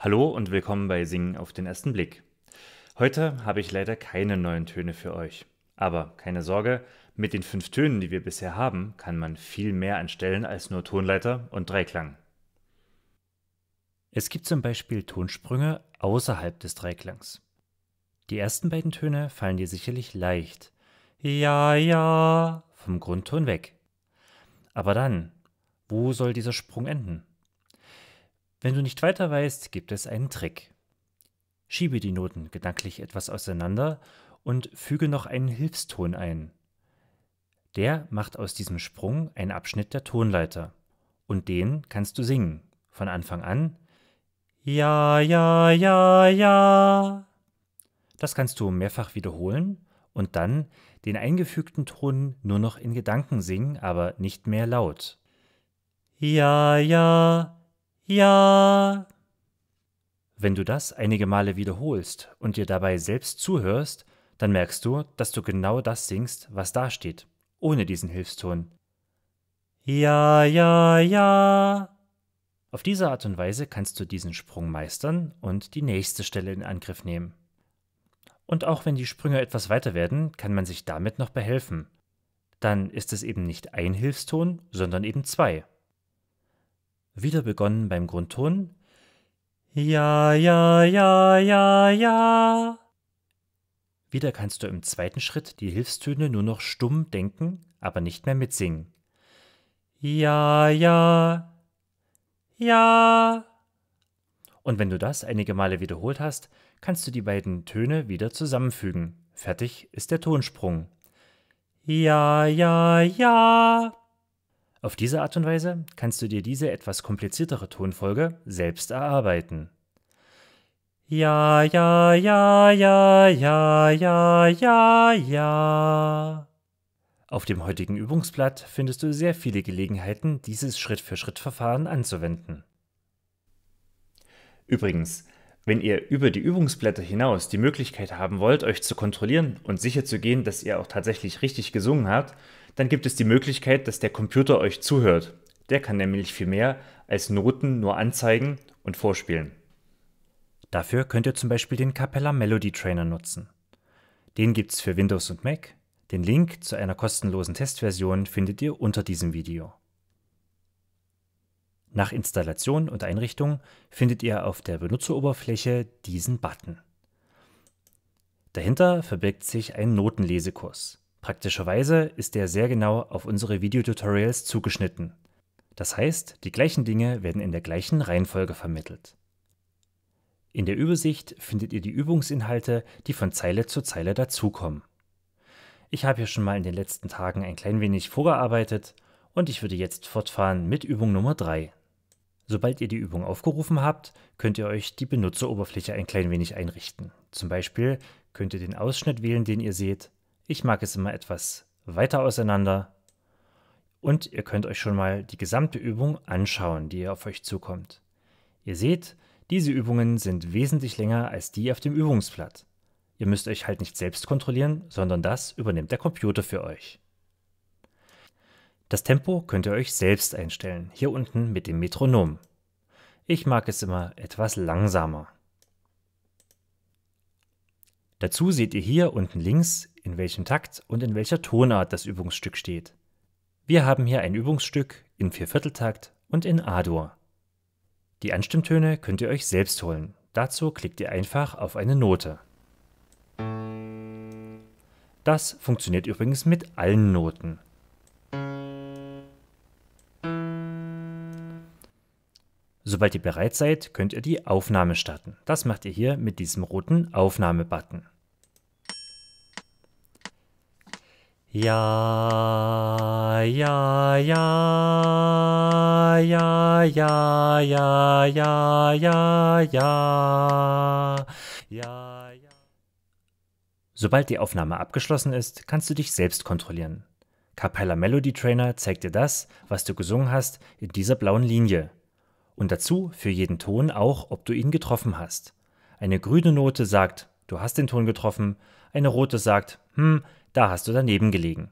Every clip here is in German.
Hallo und willkommen bei Singen auf den ersten Blick. Heute habe ich leider keine neuen Töne für euch. Aber keine Sorge, mit den fünf Tönen, die wir bisher haben, kann man viel mehr anstellen als nur Tonleiter und Dreiklang. Es gibt zum Beispiel Tonsprünge außerhalb des Dreiklangs. Die ersten beiden Töne fallen dir sicherlich leicht. Ja, ja, vom Grundton weg. Aber dann, wo soll dieser Sprung enden? Wenn du nicht weiter weißt, gibt es einen Trick. Schiebe die Noten gedanklich etwas auseinander und füge noch einen Hilfston ein. Der macht aus diesem Sprung einen Abschnitt der Tonleiter. Und den kannst du singen. Von Anfang an. Ja, ja, ja, ja. Das kannst du mehrfach wiederholen und dann den eingefügten Ton nur noch in Gedanken singen, aber nicht mehr laut. Ja, ja, ja. Wenn du das einige Male wiederholst und dir dabei selbst zuhörst, dann merkst du, dass du genau das singst, was da steht, ohne diesen Hilfston. Ja, ja, ja. Auf diese Art und Weise kannst du diesen Sprung meistern und die nächste Stelle in Angriff nehmen. Und auch wenn die Sprünge etwas weiter werden, kann man sich damit noch behelfen. Dann ist es eben nicht ein Hilfston, sondern eben zwei. Wieder begonnen beim Grundton. Ja, ja, ja, ja, ja. Wieder kannst du im zweiten Schritt die Hilfstöne nur noch stumm denken, aber nicht mehr mitsingen. Ja, ja, ja. Und wenn du das einige Male wiederholt hast, kannst du die beiden Töne wieder zusammenfügen. Fertig ist der Tonsprung. Ja, ja, ja. Auf diese Art und Weise kannst du dir diese etwas kompliziertere Tonfolge selbst erarbeiten. Ja, ja, ja, ja, ja, ja, ja, ja. Auf dem heutigen Übungsblatt findest du sehr viele Gelegenheiten, dieses Schritt-für-Schritt-Verfahren anzuwenden. Übrigens, wenn ihr über die Übungsblätter hinaus die Möglichkeit haben wollt, euch zu kontrollieren und sicherzugehen, dass ihr auch tatsächlich richtig gesungen habt, dann gibt es die Möglichkeit, dass der Computer euch zuhört. Der kann nämlich viel mehr als Noten nur anzeigen und vorspielen. Dafür könnt ihr zum Beispiel den Capella Melody Trainer nutzen. Den gibt es für Windows und Mac. Den Link zu einer kostenlosen Testversion findet ihr unter diesem Video. Nach Installation und Einrichtung findet ihr auf der Benutzeroberfläche diesen Button. Dahinter verbirgt sich ein Notenlesekurs. Praktischerweise ist er sehr genau auf unsere Videotutorials zugeschnitten. Das heißt, die gleichen Dinge werden in der gleichen Reihenfolge vermittelt. In der Übersicht findet ihr die Übungsinhalte, die von Zeile zu Zeile dazukommen. Ich habe hier schon mal in den letzten Tagen ein klein wenig vorgearbeitet und ich würde jetzt fortfahren mit Übung Nummer 3. Sobald ihr die Übung aufgerufen habt, könnt ihr euch die Benutzeroberfläche ein klein wenig einrichten. Zum Beispiel könnt ihr den Ausschnitt wählen, den ihr seht. Ich mag es immer etwas weiter auseinander. Und ihr könnt euch schon mal die gesamte Übung anschauen, die auf euch zukommt. Ihr seht, diese Übungen sind wesentlich länger als die auf dem Übungsblatt. Ihr müsst euch halt nicht selbst kontrollieren, sondern das übernimmt der Computer für euch. Das Tempo könnt ihr euch selbst einstellen, hier unten mit dem Metronom. Ich mag es immer etwas langsamer. Dazu seht ihr hier unten links, in welchem Takt und in welcher Tonart das Übungsstück steht. Wir haben hier ein Übungsstück in Viervierteltakt und in A-Dur. Die Anstimmtöne könnt ihr euch selbst holen. Dazu klickt ihr einfach auf eine Note. Das funktioniert übrigens mit allen Noten. Sobald ihr bereit seid, könnt ihr die Aufnahme starten. Das macht ihr hier mit diesem roten Aufnahme-Button. Ja, ja, ja, ja, ja, ja, ja, ja, ja, ja, ja. Sobald die Aufnahme abgeschlossen ist, kannst du dich selbst kontrollieren. Capella Melody Trainer zeigt dir das, was du gesungen hast, in dieser blauen Linie. Und dazu für jeden Ton auch, ob du ihn getroffen hast. Eine grüne Note sagt, du hast den Ton getroffen, eine rote sagt, hm, da hast du daneben gelegen.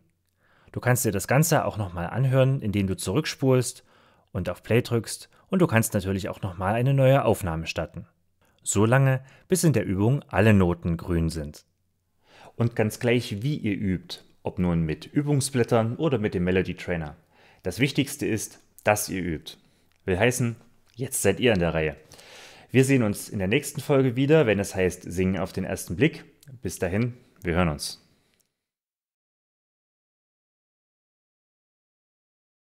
Du kannst dir das Ganze auch nochmal anhören, indem du zurückspulst und auf Play drückst und du kannst natürlich auch nochmal eine neue Aufnahme starten. So lange, bis in der Übung alle Noten grün sind. Und ganz gleich, wie ihr übt, ob nun mit Übungsblättern oder mit dem Melody Trainer. Das Wichtigste ist, dass ihr übt. Will heißen, Jetzt seid ihr an der Reihe. Wir sehen uns in der nächsten Folge wieder, wenn es heißt Singen auf den ersten Blick. Bis dahin, wir hören uns.